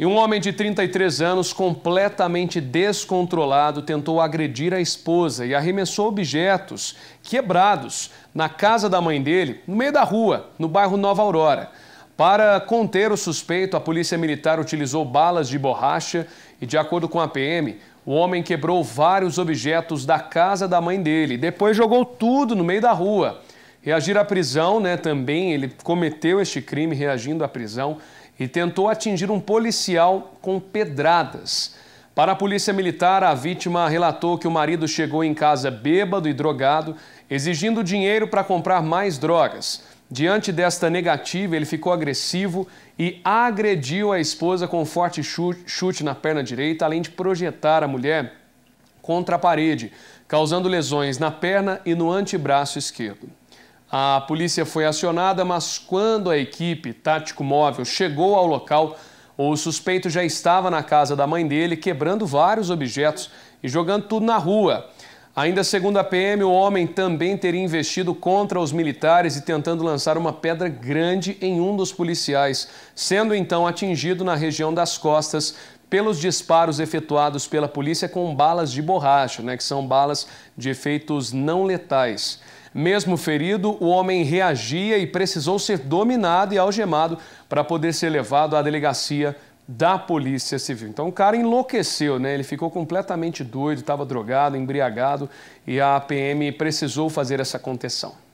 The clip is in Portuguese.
E um homem de 33 anos, completamente descontrolado, tentou agredir a esposa e arremessou objetos quebrados na casa da mãe dele, no meio da rua, no bairro Nova Aurora. Para conter o suspeito, a polícia militar utilizou balas de borracha e, de acordo com a PM, o homem quebrou vários objetos da casa da mãe dele, depois jogou tudo no meio da rua. Reagir à prisão, né? Também ele cometeu este crime reagindo à prisão e tentou atingir um policial com pedradas. Para a polícia militar, a vítima relatou que o marido chegou em casa bêbado e drogado, exigindo dinheiro para comprar mais drogas. Diante desta negativa, ele ficou agressivo e agrediu a esposa com um forte chute na perna direita, além de projetar a mulher contra a parede, causando lesões na perna e no antebraço esquerdo. A polícia foi acionada, mas quando a equipe tático móvel chegou ao local, o suspeito já estava na casa da mãe dele, quebrando vários objetos e jogando tudo na rua. Ainda segundo a PM, o homem também teria investido contra os militares e tentando lançar uma pedra grande em um dos policiais, sendo então atingido na região das costas pelos disparos efetuados pela polícia com balas de borracha, né, que são balas de efeitos não letais. Mesmo ferido, o homem reagia e precisou ser dominado e algemado para poder ser levado à delegacia da Polícia Civil. Então o cara enlouqueceu, né? Ele ficou completamente doido, estava drogado, embriagado e a PM precisou fazer essa contenção.